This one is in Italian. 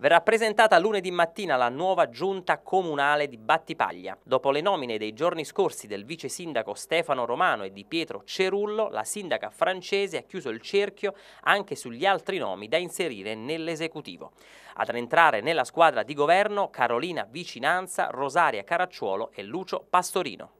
verrà presentata lunedì mattina la nuova giunta comunale di Battipaglia. Dopo le nomine dei giorni scorsi del vice sindaco Stefano Romano e di Pietro Cerullo, la sindaca francese ha chiuso il cerchio anche sugli altri nomi da inserire nell'esecutivo. Ad entrare nella squadra di governo Carolina Vicinanza, Rosaria Caracciuolo e Lucio Pastorino.